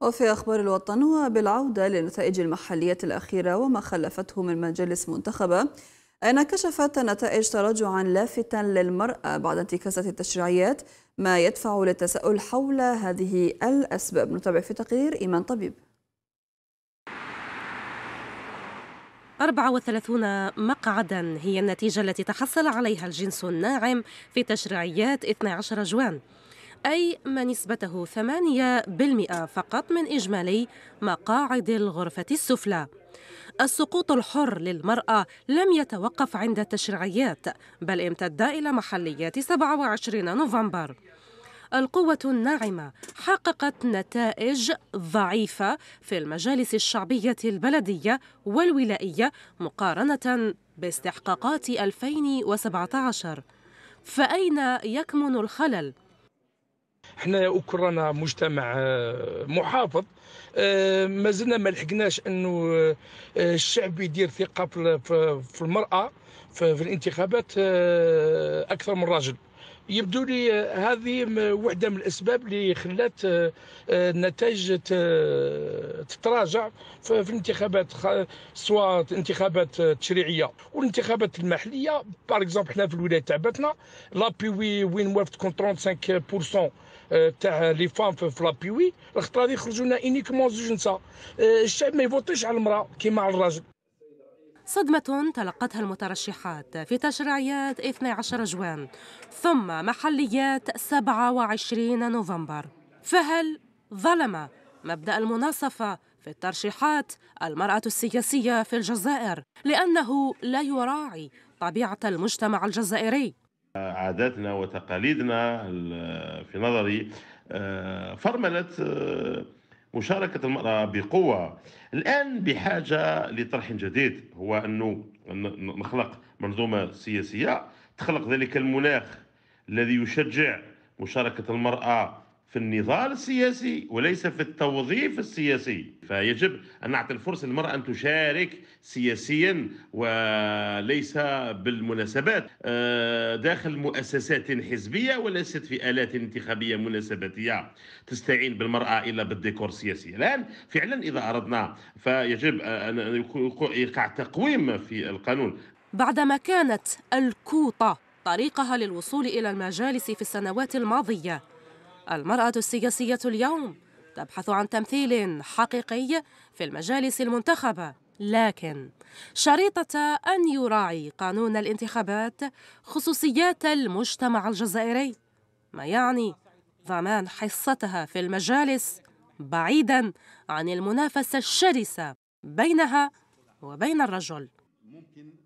وفي أخبار الوطن وبالعودة للنتائج المحلية الأخيرة وما خلفته من مجالس منتخبة أين كشفت النتائج تراجعا لافتا للمرأة بعد انتكاسة التشريعيات ما يدفع للتساؤل حول هذه الأسباب نتابع في تقرير إيمان طبيب 34 مقعدا هي النتيجة التي تحصل عليها الجنس الناعم في تشريعيات 12 جوان أي ما نسبته 8% فقط من إجمالي مقاعد الغرفة السفلى السقوط الحر للمرأة لم يتوقف عند التشريعيات بل امتد إلى محليات 27 نوفمبر القوة الناعمة حققت نتائج ضعيفة في المجالس الشعبية البلدية والولائية مقارنة باستحقاقات 2017 فأين يكمن الخلل؟ حنايا اوكرانا مجتمع آه، محافظ آه، زلنا ما لحقناش انه آه، الشعب يدير ثقه في المراه في الانتخابات اكثر من الرجل يبدو لي هذه وحده من الاسباب اللي خلات آه، آه، النتائج تتراجع في الانتخابات سواء انتخابات آه، تشريعيه والانتخابات المحليه باغ اكزومبل حنا في الولايه تاعتنا لابيوي وين وافد كون 35% تاع لي فام في لابيوي الخطره هذه خرجوا لنا انيكمون زوج نساء الشعب ما يفوتش على المراه كيما على الراجل صدمة تلقتها المترشحات في تشريعيات 12 جوان ثم محليات 27 نوفمبر فهل ظلم مبدأ المناصفة في الترشيحات المرأة السياسية في الجزائر لأنه لا يراعي طبيعة المجتمع الجزائري عاداتنا وتقاليدنا في نظري آه، فرملت آه، مشاركة المرأة بقوة الآن بحاجة لطرح جديد هو أنه نخلق منظومة سياسية تخلق ذلك المناخ الذي يشجع مشاركة المرأة في النضال السياسي وليس في التوظيف السياسي فيجب أن نعطي الفرصة للمرأة أن تشارك سياسيا وليس بالمناسبات آه، داخل مؤسسات حزبية وليست في آلات انتخابية مناسباتية تستعين بالمرأة إلا بالديكور السياسي الآن فعلا إذا أردنا فيجب آه، أن يقع تقويم في القانون بعدما كانت الكوطة طريقها للوصول إلى المجالس في السنوات الماضية المرأة السياسية اليوم تبحث عن تمثيل حقيقي في المجالس المنتخبة لكن شريطة أن يراعي قانون الانتخابات خصوصيات المجتمع الجزائري ما يعني ضمان حصتها في المجالس بعيداً عن المنافسة الشرسة بينها وبين الرجل